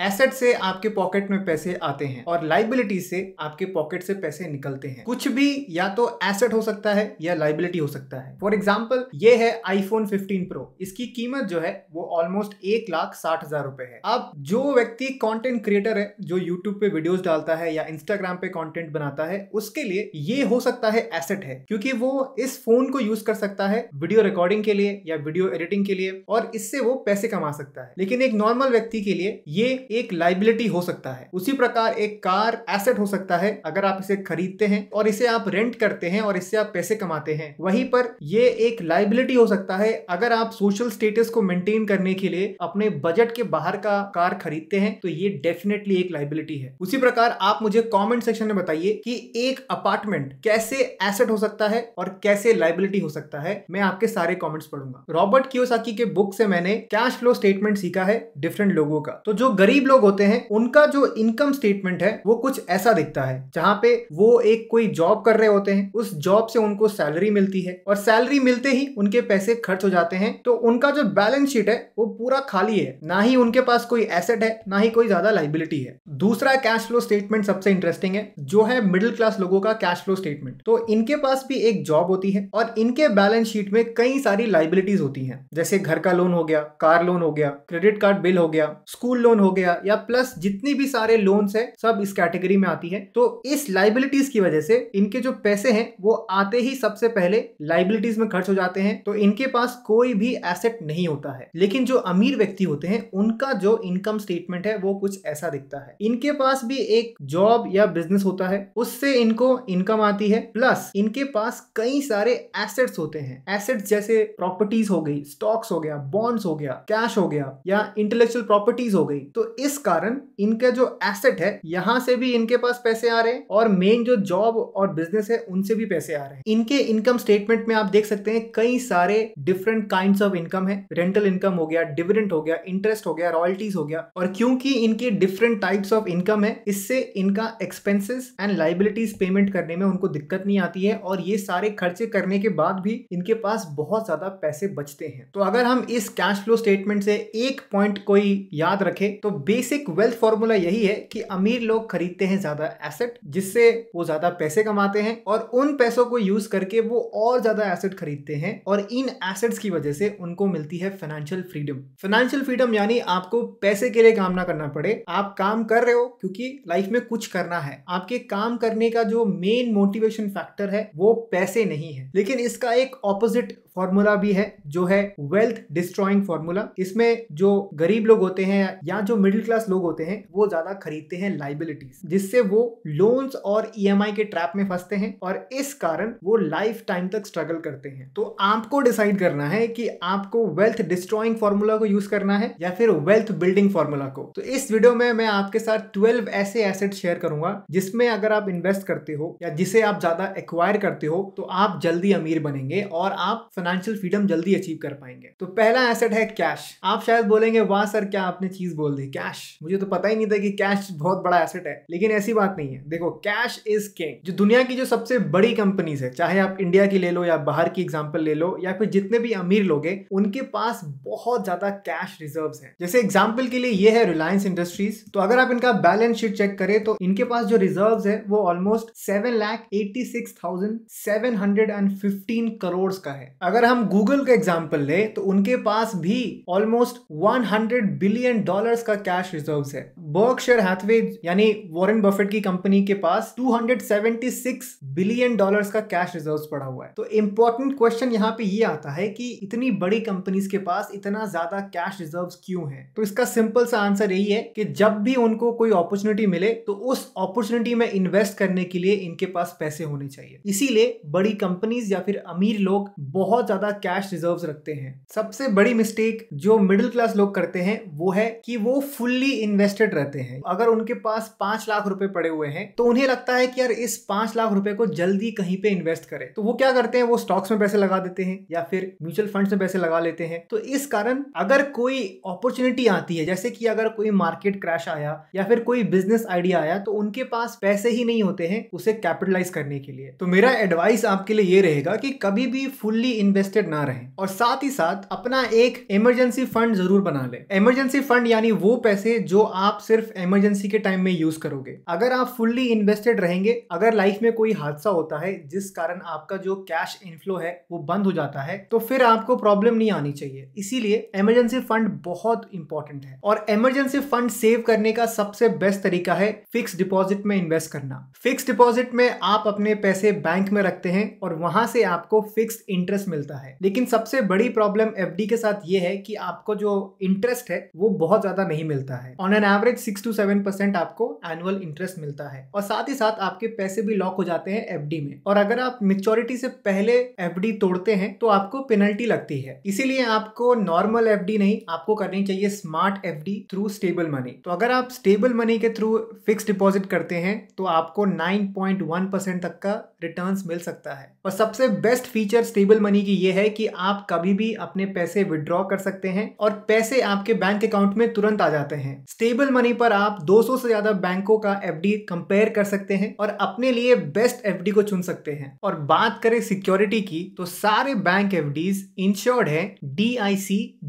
asset से आपके pocket में पैसे आते हैं और लाइबिलिटी से आपके पॉकेट से पैसे निकलते हैं कुछ भी या तो एसेट हो सकता है या लाइबिलिटी हो सकता है फॉर एग्जाम्पल ये है आईफोन 15 प्रो इसकी कीमत जो है वो ऑलमोस्ट एक लाख साठ हजार रुपए है अब जो व्यक्ति कंटेंट क्रिएटर है जो यूट्यूब पे वीडियोस डालता है या इंस्टाग्राम पे कंटेंट बनाता है उसके लिए ये हो सकता है एसेट है क्योंकि वो इस फोन को यूज कर सकता है वीडियो रिकॉर्डिंग के लिए या वीडियो एडिटिंग के लिए और इससे वो पैसे कमा सकता है लेकिन एक नॉर्मल व्यक्ति के लिए ये एक लाइबिलिटी हो सकता है उसी प्रकार एक कार एसेट हो सकता है अगर आप इसे खरीदते हैं और इसे आप रेंट करते हैं और इससे आप पैसे कमाते हैं वहीं पर ये एक लाइबिलिटी हो सकता है अगर आप सोशल स्टेटस को मेंटेन करने के लिए अपने बजट के बाहर का कार खरीदते हैं तो ये डेफिनेटली एक लाइबिलिटी है उसी प्रकार आप मुझे कॉमेंट सेक्शन में बताइए कि एक अपार्टमेंट कैसे एसेट हो सकता है और कैसे लाइबिलिटी हो सकता है मैं आपके सारे कॉमेंट्स पढ़ूंगा रॉबर्ट की बुक से मैंने कैश फ्लो स्टेटमेंट सीखा है डिफरेंट लोगों का तो जो गरीब गरीब लोग होते हैं उनका जो इनकम स्टेटमेंट है वो कुछ ऐसा दिखता है जहाँ पे वो एक कोई जॉब कर रहे होते हैं उस जॉब से उनको सैलरी मिलती है और सैलरी मिलते ही उनके पैसे खर्च हो जाते हैं तो उनका जो बैलेंस शीट है वो पूरा खाली है ना ही उनके पास कोई एसेट है ना ही कोई ज्यादा लाइबिलिटी है दूसरा कैश फ्लो स्टेटमेंट सबसे इंटरेस्टिंग है जो है मिडिल क्लास लोगों का कैश फ्लो स्टेटमेंट तो इनके पास भी एक जॉब होती है और इनके बैलेंस शीट में कई सारी लाइबिलिटीज होती हैं जैसे घर का लोन हो गया कार लोन हो गया क्रेडिट कार्ड बिल हो गया स्कूल लोन हो गया या, या प्लस जितनी भी सारे लोन्स है सब इस कैटेगरी में आती है तो इस लाइबिलिटीज की वजह से इनके जो पैसे हैं वो आते ही सबसे पहले लाइबिलिटीज में खर्च हो जाते हैं तो इनके पास कोई भी एसेट नहीं होता है लेकिन जो अमीर व्यक्ति होते हैं उनका जो इनकम स्टेटमेंट है वो कुछ ऐसा दिखता है इनके पास भी एक जॉब या बिजनेस होता है उससे इनको इनकम आती है प्लस इनके पास कई सारे एसेट्स होते हैं एसेट्स जैसे प्रॉपर्टीज हो गई स्टॉक्स हो गया बॉन्ड्स हो गया कैश हो गया या इंटेलेक्चुअल प्रॉपर्टीज हो गई तो इस कारण इनके जो एसेट है यहाँ से भी इनके पास पैसे आ रहे हैं और मेन जो जॉब और बिजनेस है उनसे भी पैसे आ रहे हैं इनके इनकम स्टेटमेंट में आप देख सकते हैं कई सारे डिफरेंट काइंड ऑफ इनकम है रेंटल इनकम हो गया डिविडेंट हो गया इंटरेस्ट हो गया रॉयल्टीज हो गया और क्योंकि इनके डिफरेंट टाइप्स ऑफ इनकम है इससे इनका एक्सपेंसेस एंड लाइबिलिटीज पेमेंट करने में उनको दिक्कत नहीं आती है और ये सारे खर्चे करने के बाद भी इनके पास बहुत ज्यादा पैसे बचते हैं तो अगर हम इस कैश फ्लो स्टेटमेंट से एक पॉइंट कोई याद रखे तो बेसिक वेल्थ फॉर्मूला यही है कि अमीर लोग खरीदते हैं ज्यादा एसेट जिससे वो ज्यादा पैसे कमाते हैं और उन पैसों को यूज करके वो और ज्यादा एसेट खरीदते हैं और इन एसेट्स की वजह से उनको मिलती है फाइनेंशियल फ्रीडम फाइनेंशियल फ्रीडम यानी आपको पैसे के लिए काम ना करना पड़े आप काम कर रहे हो क्योंकि लाइफ में कुछ करना है आपके काम करने का जो मेन मोटिवेशन फैक्टर है वो पैसे नहीं है लेकिन इसका एक ऑपोजिट फॉर्मूला भी है जो है वेल्थ डिस्ट्रॉइंग फॉर्मूला इसमें जो गरीब लोग होते हैं या जो मिडिल क्लास लोग होते हैं वो ज्यादा खरीदते हैं लाइबिलिटीज जिससे वो लोन्स और ई e के ट्रैप में फंसते हैं और इस कारण वो लाइफ टाइम तक स्ट्रगल करते हैं तो आपको डिसाइड करना है कि आपको वेल्थ डिस्ट्रॉइंग फॉर्मूला को यूज करना है या फिर वेल्थ बिल्डिंग फॉर्मूला को तो इस वीडियो में मैं आपके साथ ट्वेल्व ऐसे एसेट शेयर करूंगा जिसमें अगर आप इन्वेस्ट करते हो या जिसे आप ज्यादा एक्वायर करते हो तो आप जल्दी अमीर बनेंगे और आप फाइनेंशियल फ्रीडम जल्दी अचीव कर पाएंगे तो पहला एसेट है कैश आप शायद बोलेंगे वाह सर क्या आपने चीज बोल दी कैश मुझे तो पता ही नहीं था कि कैश बहुत बड़ा एसेट है लेकिन ऐसी बात नहीं है देखो कैश इज किंग जो दुनिया की जो सबसे बड़ी कंपनीज है चाहे आप इंडिया की ले लो या बाहर की एग्जाम्पल ले लो या फिर जितने भी अमीर लोग हैं उनके पास बहुत ज्यादा कैश रिजर्व है जैसे एग्जाम्पल के लिए ये है रिलायंस इंडस्ट्रीज तो अगर आप इनका बैलेंस शीट चेक करें तो इनके पास जो रिजर्व है वो almost seven lakh eighty six thousand seven hundred and fifteen crore का है अगर अगर हम गूगल का एग्जाम्पल लें तो उनके पास भी ऑलमोस्ट 100 बिलियन डॉलर्स का कैश रिजर्व्स है बर्कशर हैथवे यानी वॉरेन बफेट की कंपनी के पास 276 बिलियन डॉलर्स का कैश रिजर्व्स पड़ा हुआ है तो इंपॉर्टेंट क्वेश्चन यहाँ पे ये आता है कि इतनी बड़ी कंपनीज के पास इतना ज्यादा कैश रिजर्व्स क्यों है तो इसका सिंपल सा आंसर यही है कि जब भी उनको कोई अपॉर्चुनिटी मिले तो उस अपॉर्चुनिटी में इन्वेस्ट करने के लिए इनके पास पैसे होने चाहिए इसीलिए बड़ी कंपनीज या फिर अमीर लोग बहुत बहुत ज्यादा कैश रिजर्व रखते हैं सबसे बड़ी मिस्टेक जो मिडिल क्लास लोग करते हैं वो है कि वो फुल्ली इन्वेस्टेड रहते हैं अगर उनके पास पांच लाख रुपए पड़े हुए हैं तो उन्हें लगता है कि यार इस पांच लाख रुपए को जल्दी कहीं पे इन्वेस्ट करें तो वो क्या करते हैं वो स्टॉक्स में पैसे लगा देते हैं या फिर म्यूचुअल फंड में पैसे लगा लेते हैं तो इस कारण अगर कोई अपॉर्चुनिटी आती है जैसे कि अगर कोई मार्केट क्रैश आया या फिर कोई बिजनेस आइडिया आया तो उनके पास पैसे ही नहीं होते हैं उसे कैपिटलाइज करने के लिए तो मेरा एडवाइस आपके लिए ये रहेगा कि कभी भी फुल्ली इन्वेस्टेड ना रहें और साथ ही साथ अपना एक इमरजेंसी फंड जरूर बना लें इमरजेंसी फंड यानी वो पैसे जो आप सिर्फ इमरजेंसी के टाइम में यूज करोगे अगर आप फुल्ली इन्वेस्टेड रहेंगे अगर लाइफ में कोई हादसा होता है जिस कारण आपका जो कैश इनफ्लो है वो बंद हो जाता है तो फिर आपको प्रॉब्लम नहीं आनी चाहिए इसीलिए इमरजेंसी फंड बहुत इंपॉर्टेंट है और इमरजेंसी फंड सेव करने का सबसे बेस्ट तरीका है फिक्स डिपॉजिट में इन्वेस्ट करना फिक्स डिपॉजिट में आप अपने पैसे बैंक में रखते हैं और वहां से आपको फिक्स इंटरेस्ट मिलता है लेकिन सबसे बड़ी प्रॉब्लम एफ के साथ ये है कि आपको जो इंटरेस्ट है वो बहुत ज्यादा नहीं मिलता है on an average six two seven percent आपको एनुअल इंटरेस्ट मिलता है और साथ ही साथ आपके पैसे भी लॉक हो जाते हैं एफ में और अगर आप मेच्योरिटी से पहले एफ तोड़ते हैं तो आपको पेनल्टी लगती है इसीलिए आपको नॉर्मल एफ नहीं आपको करनी चाहिए smart F through stable money तो अगर आप स्टेबल मनी के थ्रू फिक्स डिपॉजिट करते हैं तो आपको 9.1 परसेंट तक का रिटर्न्स मिल सकता है और सबसे बेस्ट फीचर स्टेबल मनी तकनीक ये है कि आप कभी भी अपने पैसे विड्रॉ कर सकते हैं और पैसे आपके बैंक अकाउंट में तुरंत आ जाते हैं स्टेबल मनी पर आप 200 से ज्यादा बैंकों का एफडी कंपेयर कर सकते हैं और अपने लिए बेस्ट एफडी को चुन सकते हैं और बात करें सिक्योरिटी की तो सारे बैंक एफडीज इंश्योर्ड है डी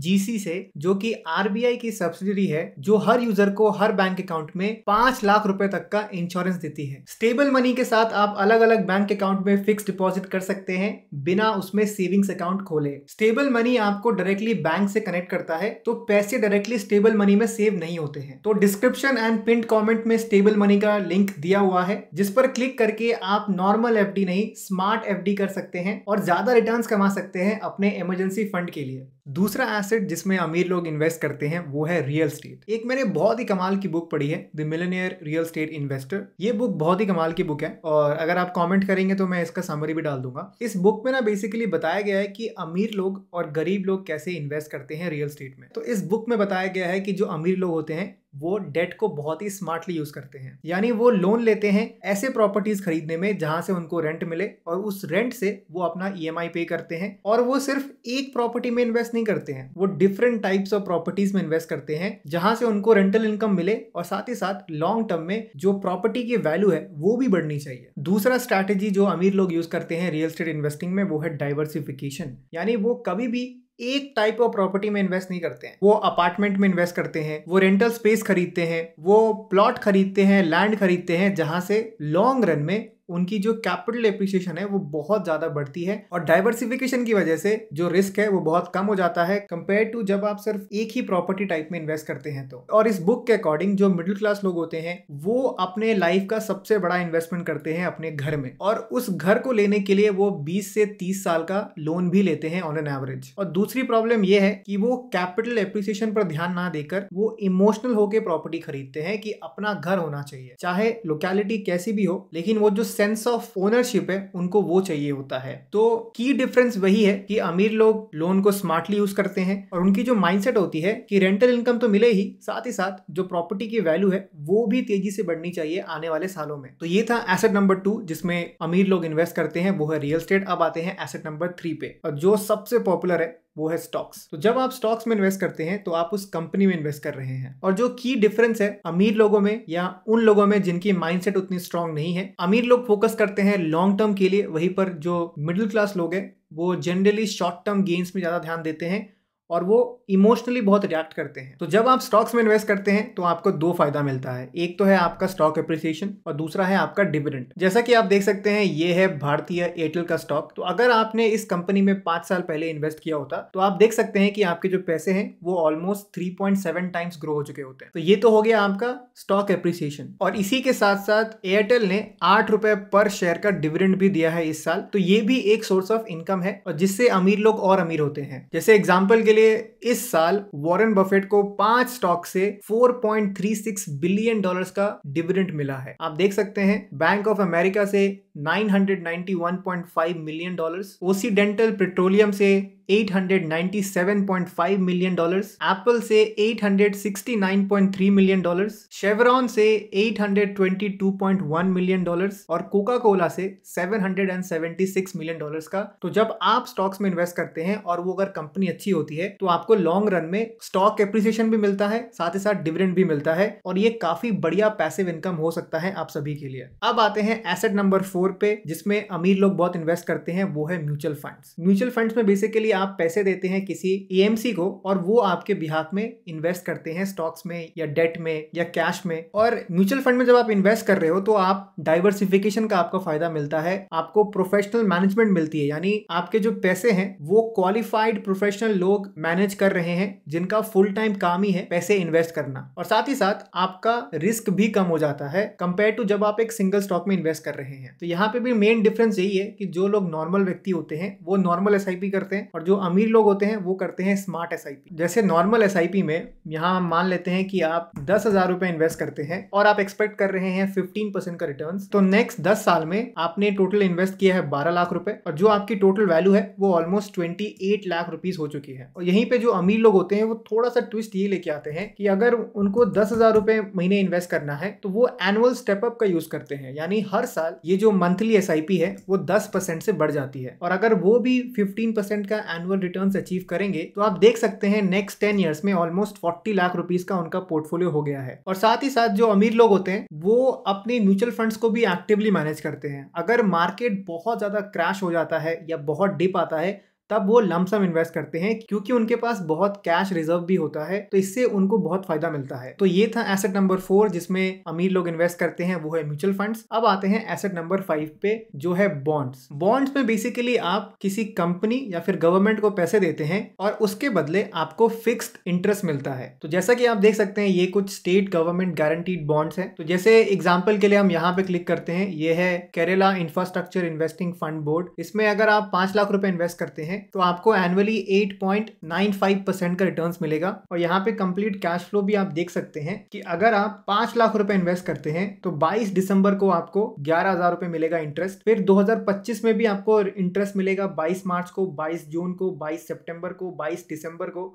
जीसी से जो कि आरबीआई की सब्सिडरी है जो हर यूजर को हर बैंक अकाउंट में पांच लाख रुपए तक का इंश्योरेंस देती है स्टेबल मनी के साथ आप अलग अलग बैंक अकाउंट में फिक्स डिपॉजिट कर सकते हैं बिना उसमें सेविंग्स अकाउंट खोले स्टेबल मनी आपको डायरेक्टली बैंक से कनेक्ट करता है तो पैसे डायरेक्टली स्टेबल मनी में सेव नहीं होते हैं तो डिस्क्रिप्शन एंड पिंट कॉमेंट में स्टेबल मनी का लिंक दिया हुआ है जिस पर क्लिक करके आप नॉर्मल एफ नहीं स्मार्ट एफ कर सकते हैं और ज्यादा रिटर्न कमा सकते हैं अपने इमरजेंसी फंड के लिए दूसरा एसेट जिसमें अमीर लोग इन्वेस्ट करते हैं वो है रियल स्टेट एक मैंने बहुत ही कमाल की बुक पढ़ी है the millionaire real estate investor ये बुक बहुत ही कमाल की बुक है और अगर आप कमेंट करेंगे तो मैं इसका समरी भी डाल दूंगा इस बुक में ना बेसिकली बताया गया है कि अमीर लोग और गरीब लोग कैसे इन्वेस्ट करते हैं रियल स्टेट में तो इस बुक में बताया गया है कि जो अमीर लोग होते हैं वो डेट को बहुत ही स्मार्टली यूज करते हैं यानी वो लोन लेते हैं ऐसे प्रॉपर्टीज खरीदने में जहां से उनको रेंट मिले और उस रेंट से वो अपना ई e पे करते हैं और वो सिर्फ एक प्रॉपर्टी में इन्वेस्ट नहीं करते हैं वो डिफरेंट टाइप्स ऑफ प्रॉपर्टीज में इन्वेस्ट करते हैं जहां से उनको रेंटल इनकम मिले और साथ ही साथ लॉन्ग टर्म में जो प्रॉपर्टी की वैल्यू है वो भी बढ़नी चाहिए दूसरा स्ट्रैटेजी जो अमीर लोग यूज करते हैं रियल स्टेट इन्वेस्टिंग में वो है डाइवर्सिफिकेशन यानी वो कभी भी एक टाइप ऑफ प्रॉपर्टी में इन्वेस्ट नहीं करते हैं वो अपार्टमेंट में इन्वेस्ट करते हैं वो रेंटल स्पेस खरीदते हैं वो प्लॉट खरीदते हैं लैंड खरीदते हैं जहां से लॉन्ग रन में उनकी जो कैपिटल एप्रिसिएशन है वो बहुत ज़्यादा बढ़ती है और डाइवर्सिफिकेशन की वजह से जो रिस्क है वो बहुत कम हो जाता है कंपेयर टू जब आप सिर्फ एक ही प्रॉपर्टी टाइप में इन्वेस्ट करते हैं तो और इस बुक के अकॉर्डिंग जो मिडिल क्लास लोग होते हैं वो अपने लाइफ का सबसे बड़ा इन्वेस्टमेंट करते हैं अपने घर में और उस घर को लेने के लिए वो बीस से तीस साल का लोन भी लेते हैं ऑन एन एवरेज और दूसरी प्रॉब्लम यह है कि वो कैपिटल एप्रिसिएशन पर ध्यान ना देकर वो इमोशनल होकर प्रॉपर्टी खरीदते हैं कि अपना घर होना चाहिए चाहे लोकैलिटी कैसी भी हो लेकिन वो जो सेंस ऑफ ओनरशिप है उनको वो चाहिए होता है तो की डिफरेंस वही है कि अमीर लोग लोन को स्मार्टली यूज करते हैं और उनकी जो माइंडसेट होती है कि रेंटल इनकम तो मिले ही साथ ही साथ जो प्रॉपर्टी की वैल्यू है वो भी तेजी से बढ़नी चाहिए आने वाले सालों में तो ये था एसेट नंबर टू जिसमें अमीर लोग इन्वेस्ट करते हैं वो है रियल स्टेट अब आते हैं एसेट नंबर थ्री पे और जो सबसे पॉपुलर है वो है स्टॉक्स तो जब आप स्टॉक्स में इन्वेस्ट करते हैं तो आप उस कंपनी में इन्वेस्ट कर रहे हैं और जो की डिफरेंस है अमीर लोगों में या उन लोगों में जिनकी माइंडसेट उतनी स्ट्रांग नहीं है अमीर लोग फोकस करते हैं लॉन्ग टर्म के लिए वहीं पर जो मिडिल क्लास लोग हैं वो जनरली शॉर्ट टर्म गेन्स में ज़्यादा ध्यान देते हैं और वो इमोशनली बहुत रिएक्ट करते हैं तो जब आप स्टॉक्स में इन्वेस्ट करते हैं तो आपको दो फायदा मिलता है एक तो है आपका स्टॉक अप्रिसिएशन और दूसरा है आपका डिविडेंड जैसा कि आप देख सकते हैं ये है भारतीय एयरटेल का स्टॉक तो अगर आपने इस कंपनी में पांच साल पहले इन्वेस्ट किया होता तो आप देख सकते हैं कि आपके जो पैसे हैं वो ऑलमोस्ट थ्री टाइम्स ग्रो हो चुके होते हैं तो ये तो हो गया आपका स्टॉक अप्रिसिएशन और इसी के साथ साथ एयरटेल ने आठ रुपए पर शेयर का डिविडेंड भी दिया है इस साल तो ये भी एक सोर्स ऑफ इनकम है और जिससे अमीर लोग और अमीर होते हैं जैसे एग्जाम्पल के लिए इस साल वॉरेन बफेट को पांच स्टॉक से 4.36 बिलियन डॉलर्स का डिविडेंड मिला है आप देख सकते हैं बैंक ऑफ अमेरिका से 991.5 मिलियन डॉलर्स ओसीडेंटल पेट्रोलियम से 897.5 मिलियन डॉलर्स एप्पल से 869.3 मिलियन डॉलर्स शेवरॉन से 822.1 मिलियन डॉलर्स और कोका कोला से 776 मिलियन डॉलर्स का तो जब आप स्टॉक्स में इन्वेस्ट करते हैं और वो अगर कंपनी अच्छी होती है तो आपको लॉन्ग रन में स्टॉक एप्रिसिएशन भी मिलता है साथ ही साथ डिविडेंड भी मिलता है और ये काफी बढ़िया पैसिव इनकम हो सकता है आप सभी के लिए अब आते हैं एसेट नंबर फोर फोर पे जिसमें अमीर लोग बहुत इन्वेस्ट करते हैं वो है म्यूचुअल फंड्स म्यूचुअल फंड्स में बेसिकली आप पैसे देते हैं किसी ई को और वो आपके बिहाफ में इन्वेस्ट करते हैं स्टॉक्स में या डेट में या कैश में और म्यूचुअल फंड में जब आप इन्वेस्ट कर रहे हो तो आप डाइवर्सिफिकेशन का आपको फायदा मिलता है आपको प्रोफेशनल मैनेजमेंट मिलती है यानी आपके जो पैसे हैं वो क्वालिफाइड प्रोफेशनल लोग मैनेज कर रहे हैं जिनका फुल टाइम काम ही है पैसे इन्वेस्ट करना और साथ ही साथ आपका रिस्क भी कम हो जाता है कंपेयर टू जब आप एक सिंगल स्टॉक में इन्वेस्ट कर रहे हैं तो यहाँ पे भी मेन डिफरेंस यही है कि जो लोग नॉर्मल व्यक्ति होते हैं वो नॉर्मल एस करते हैं और जो अमीर लोग होते हैं वो करते हैं स्मार्ट एस जैसे नॉर्मल एस में यहाँ मान लेते हैं कि आप दस हजार रुपए इन्वेस्ट करते हैं और आप एक्सपेक्ट कर रहे हैं फिफ्टीन परसेंट का रिटर्न तो नेक्स्ट दस साल में आपने टोटल इन्वेस्ट किया है बारह लाख रुपए और जो आपकी टोटल वैल्यू है वो almost twenty eight lakh rupees हो चुकी है और यहीं पे जो अमीर लोग होते हैं वो थोड़ा सा ट्विस्ट ये लेके आते हैं कि अगर उनको दस हजार रुपए महीने इन्वेस्ट करना है तो वो एनुअल स्टेपअप का यूज करते हैं यानी हर साल ये जो मंथली एस है वो दस परसेंट से बढ़ जाती है और अगर वो भी फिफ्टीन परसेंट का एनुअल रिटर्न अचीव करेंगे तो आप देख सकते हैं नेक्स्ट टेन ईयर्स में ऑलमोस्ट फोर्टी लाख रुपीज का उनका पोर्टफोलियो हो गया है और साथ ही साथ जो अमीर लोग होते हैं वो अपने म्यूचुअल फंड्स को भी एक्टिवली मैनेज करते हैं अगर मार्केट बहुत ज़्यादा क्रैश हो जाता है या बहुत डिप आता है तब वो लमसम इन्वेस्ट करते हैं क्योंकि उनके पास बहुत कैश रिजर्व भी होता है तो इससे उनको बहुत फायदा मिलता है तो ये था एसेट नंबर फोर जिसमें अमीर लोग इन्वेस्ट करते हैं वो है म्यूचुअल फंड्स अब आते हैं एसेट नंबर फाइव पे जो है बॉन्ड्स बॉन्ड्स में बेसिकली आप किसी कंपनी या फिर गवर्नमेंट को पैसे देते हैं और उसके बदले आपको फिक्स्ड इंटरेस्ट मिलता है तो जैसा कि आप देख सकते हैं ये कुछ स्टेट गवर्नमेंट गारंटीड बॉन्ड्स है तो जैसे एग्जाम्पल के लिए हम यहाँ पे क्लिक करते हैं ये है Kerala infrastructure investing fund board इसमें अगर आप पांच लाख रुपए इन्वेस्ट करते हैं हैं तो आपको एनुअली 8.95 परसेंट का रिटर्न मिलेगा और यहाँ पे कंप्लीट कैश फ्लो भी आप देख सकते हैं कि अगर आप पांच लाख रुपए इन्वेस्ट करते हैं तो 22 दिसंबर को आपको ग्यारह हजार रुपए मिलेगा इंटरेस्ट फिर 2025 में भी आपको इंटरेस्ट मिलेगा 22 मार्च को 22 जून को 22 सितंबर को 22 दिसंबर को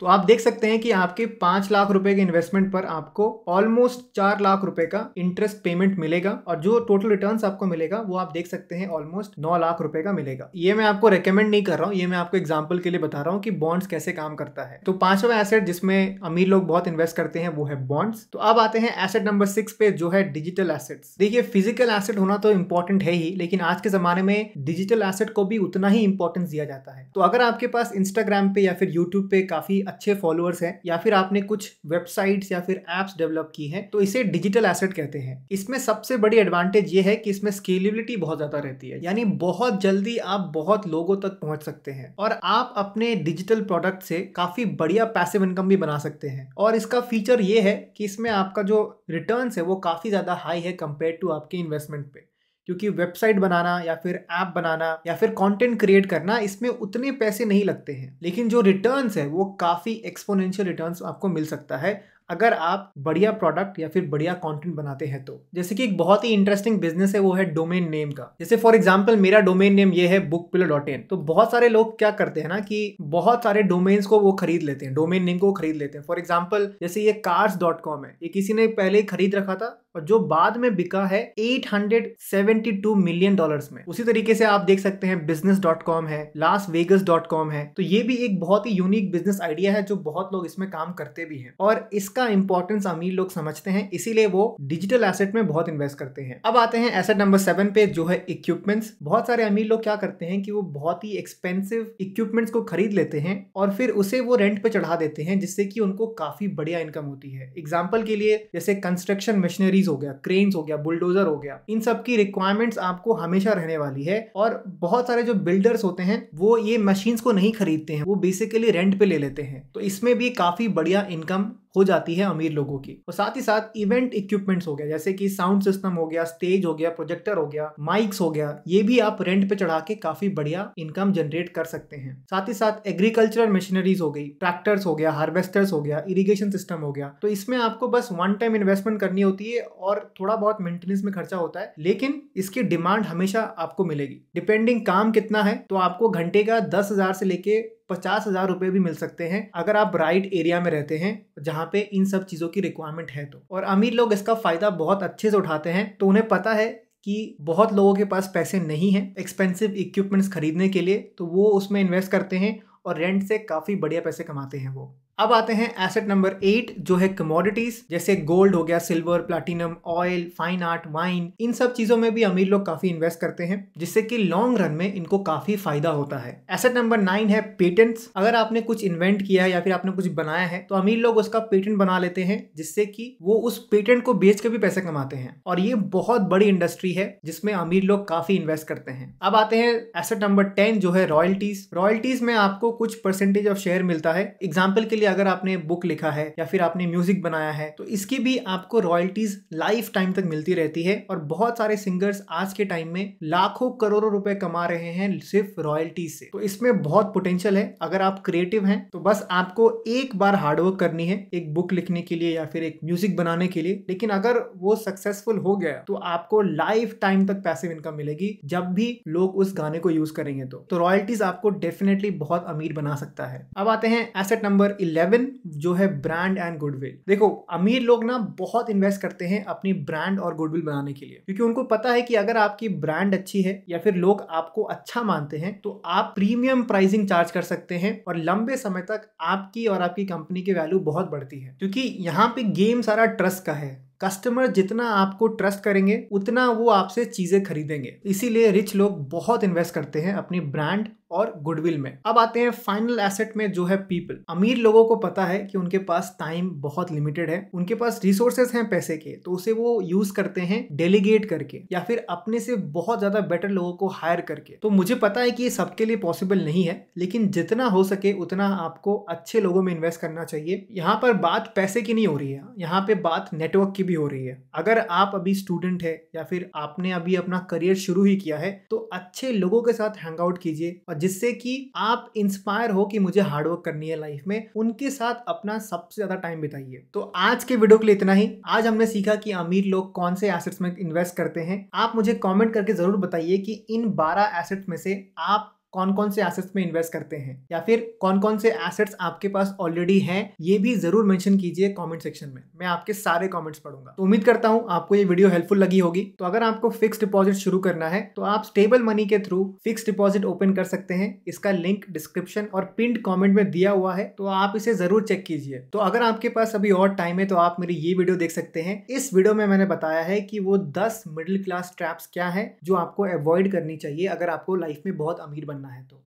तो आप देख सकते हैं कि आपके पांच लाख रुपए के इन्वेस्टमेंट पर आपको ऑलमोस्ट चार लाख रुपए का इंटरेस्ट पेमेंट मिलेगा और जो टोटल रिटर्न आपको मिलेगा वो आप देख सकते हैं ऑलमोस्ट नौ लाख रुपए का मिलेगा ये मैं आपको रिकमेंड नहीं कर रहा हूँ ये मैं आपको एग्जाम्पल के लिए बता रहा हूँ कि बॉन्ड्स कैसे काम करता है तो पांचवा एसेट जिसमें अमीर लोग बहुत इन्वेस्ट करते हैं वो है बॉन्ड्स तो अब आते हैं एसेट नंबर सिक्स पे जो है डिजिटल एसेट देखिए फिजिकल एसेट होना तो इम्पोर्टेंट है ही लेकिन आज के जमाने में डिजिटल एसेट को भी उतना ही इंपॉर्टेंस दिया जाता है तो अगर आपके पास इंस्टाग्राम पे या फिर यूट्यूब पे काफी अच्छे फॉलोअर्स हैं या फिर आपने कुछ वेबसाइट्स या फिर एप्स डेवलप की हैं तो इसे डिजिटल एसेट कहते हैं इसमें सबसे बड़ी एडवांटेज ये है कि इसमें स्केलेबिलिटी बहुत ज़्यादा रहती है यानी बहुत जल्दी आप बहुत लोगों तक पहुंच सकते हैं और आप अपने डिजिटल प्रोडक्ट से काफ़ी बढ़िया पैसिव इनकम भी बना सकते हैं और इसका फीचर ये है कि इसमें आपका जो रिटर्न है वो काफ़ी ज़्यादा हाई है कंपेयर टू आपके इन्वेस्टमेंट पे क्योंकि वेबसाइट बनाना या फिर ऐप बनाना या फिर कंटेंट क्रिएट करना इसमें उतने पैसे नहीं लगते हैं लेकिन जो रिटर्न्स है वो काफ़ी एक्सपोनेंशियल रिटर्न्स आपको मिल सकता है अगर आप बढ़िया प्रोडक्ट या फिर बढ़िया कंटेंट बनाते हैं तो जैसे कि एक बहुत ही इंटरेस्टिंग बिजनेस है वो है डोमेन नेम का जैसे फॉर एग्जांपल मेरा डोमेन नेम ये है बुक पिलो डॉट इन तो बहुत सारे लोग क्या करते हैं ना कि बहुत सारे डोमेन्स को वो खरीद लेते हैं डोमेन नेम को खरीद लेते हैं फॉर एग्जाम्पल जैसे ये कार्स डॉट कॉम है ये किसी ने पहले ही खरीद रखा था और जो बाद में बिका है 872 मिलियन डॉलर्स में उसी तरीके से आप देख सकते हैं बिजनेस डॉट कॉम है लास वेगस डॉट कॉम है तो ये भी एक बहुत ही यूनिक बिजनेस आइडिया है जो बहुत लोग इसमें काम करते भी हैं और इसका इंपॉर्टेंस अमीर लोग समझते हैं इसीलिए वो डिजिटल एसेट में बहुत इन्वेस्ट करते हैं अब आते हैं एसेट नंबर सेवन पे जो है इक्विपमेंट्स बहुत सारे अमीर लोग क्या करते हैं कि वो बहुत ही एक्सपेंसिव इक्विपमेंट्स को खरीद लेते हैं और फिर उसे वो रेंट पे चढ़ा देते हैं जिससे कि उनको काफी बढ़िया इनकम होती है एग्जाम्पल के लिए जैसे कंस्ट्रक्शन मशीनरी मशीनरीज हो गया क्रेन्स हो गया बुलडोजर हो गया इन सब की रिक्वायरमेंट्स आपको हमेशा रहने वाली है और बहुत सारे जो बिल्डर्स होते हैं वो ये मशीन्स को नहीं खरीदते हैं वो बेसिकली रेंट पे ले लेते हैं तो इसमें भी काफी बढ़िया इनकम हो जाती है अमीर लोगों की और साथ ही साथ इवेंट इक्विपमेंट्स हो गया जैसे कि साउंड सिस्टम हो गया स्टेज हो गया प्रोजेक्टर हो गया माइक्स हो गया ये भी आप रेंट पे चढ़ा के काफी बढ़िया इनकम जनरेट कर सकते हैं साथ ही साथ एग्रीकल्चरल मशीनरीज हो गई ट्रैक्टर्स हो गया हार्वेस्टर्स हो गया इरीगेशन सिस्टम हो गया तो इसमें आपको बस वन टाइम इन्वेस्टमेंट करनी होती है और थोड़ा बहुत मेंटेनेंस में खर्चा होता है लेकिन इसकी डिमांड हमेशा आपको मिलेगी डिपेंडिंग काम कितना है तो आपको घंटे का दस से लेके पचास हज़ार रुपये भी मिल सकते हैं अगर आप राइट एरिया में रहते हैं जहाँ पे इन सब चीज़ों की रिक्वायरमेंट है तो और अमीर लोग इसका फ़ायदा बहुत अच्छे से उठाते हैं तो उन्हें पता है कि बहुत लोगों के पास पैसे नहीं हैं एक्सपेंसिव इक्विपमेंट्स खरीदने के लिए तो वो उसमें इन्वेस्ट करते हैं और रेंट से काफ़ी बढ़िया पैसे कमाते हैं वो अब आते हैं एसेट नंबर एट जो है कमोडिटीज जैसे गोल्ड हो गया silver platinum oil fine art wine इन सब चीजों में भी अमीर लोग काफी इन्वेस्ट करते हैं जिससे कि लॉन्ग रन में इनको काफी फायदा होता है एसेट नंबर नाइन है पेटेंट्स अगर आपने कुछ इन्वेंट किया है या फिर आपने कुछ बनाया है तो अमीर लोग उसका पेटेंट बना लेते हैं जिससे कि वो उस पेटेंट को बेच के भी पैसे कमाते हैं और ये बहुत बड़ी इंडस्ट्री है जिसमें अमीर लोग काफी इन्वेस्ट करते हैं अब आते हैं एसेट नंबर टेन जो है रॉयल्टीज रॉयल्टीज में आपको कुछ परसेंटेज ऑफ शेयर मिलता है एग्जाम्पल के लिए अगर आपने बुक लिखा है या फिर आपने म्यूजिक बनाया है तो इसकी भी आपको रॉयल्टीज लाइफ टाइम तक मिलती रहती है और बहुत सारे सिंगर्स आज के टाइम में लाखों करोड़ों रुपए कमा रहे हैं सिर्फ रॉयल्टीज से तो इसमें बहुत पोटेंशियल है अगर आप क्रिएटिव हैं तो बस आपको एक बार हार्डवर्क करनी है एक बुक लिखने के लिए या फिर एक म्यूजिक बनाने के लिए लेकिन अगर वो सक्सेसफुल हो गया तो आपको लाइफ टाइम तक पैसिव इनकम मिलेगी जब भी लोग उस गाने को यूज करेंगे तो, तो रॉयल्टीज आपको डेफिनेटली बहुत अमीर बना सकता है अब आते हैं एसेट नंबर इलेवन इलेवन जो है ब्रांड एंड गुडविल देखो अमीर लोग ना बहुत इन्वेस्ट करते हैं अपनी ब्रांड और गुडविल बनाने के लिए क्योंकि उनको पता है कि अगर आपकी ब्रांड अच्छी है या फिर लोग आपको अच्छा मानते हैं तो आप प्रीमियम प्राइसिंग चार्ज कर सकते हैं और लंबे समय तक आपकी और आपकी कंपनी की वैल्यू बहुत बढ़ती है क्योंकि यहाँ पे गेम सारा ट्रस्ट का है कस्टमर जितना आपको ट्रस्ट करेंगे उतना वो आपसे चीज़ें खरीदेंगे इसीलिए रिच लोग बहुत इन्वेस्ट करते हैं अपनी ब्रांड और गुडविल में अब आते हैं फाइनल एसेट में जो है पीपल अमीर लोगों को पता है कि उनके पास टाइम बहुत लिमिटेड है उनके पास रिसोर्सेस हैं पैसे के तो उसे वो यूज करते हैं डेलीगेट करके या फिर अपने से बहुत ज्यादा बेटर लोगों को हायर करके तो मुझे पता है कि ये सबके लिए पॉसिबल नहीं है लेकिन जितना हो सके उतना आपको अच्छे लोगों में इन्वेस्ट करना चाहिए यहाँ पर बात पैसे की नहीं हो रही है यहाँ पे बात नेटवर्क की भी हो रही है अगर आप अभी स्टूडेंट है या फिर आपने अभी अपना करियर शुरू ही किया है तो अच्छे लोगों के साथ हैंग आउट कीजिए और जिससे कि आप इंस्पायर हो कि मुझे हार्डवर्क करनी है लाइफ में उनके साथ अपना सबसे ज्यादा टाइम बिताइए तो आज के वीडियो के लिए इतना ही आज हमने सीखा कि अमीर लोग कौन से एसेट्स में इन्वेस्ट करते हैं आप मुझे कॉमेंट करके जरूर बताइए कि इन बारह एसेट्स में से आप कौन कौन से एसेट्स में इन्वेस्ट करते हैं या फिर कौन कौन से एसेट्स आपके पास ऑलरेडी हैं ये भी जरूर मेंशन कीजिए कमेंट सेक्शन में मैं आपके सारे कमेंट्स पढ़ूंगा तो उम्मीद करता हूं आपको ये वीडियो हेल्पफुल लगी होगी तो अगर आपको फिक्स डिपॉजिट शुरू करना है तो आप स्टेबल मनी के थ्रू फिक्स डिपॉजिट ओपन कर सकते हैं इसका लिंक डिस्क्रिप्शन और पिंड कॉमेंट में दिया हुआ है तो आप इसे जरूर चेक कीजिए तो अगर आपके पास अभी और टाइम है तो आप मेरी ये वीडियो देख सकते हैं इस वीडियो में मैंने बताया है कि वो दस मिडिल क्लास ट्रैप्स क्या है जो आपको अवॉइड करनी चाहिए अगर आपको लाइफ में बहुत अमीर बनना करना है तो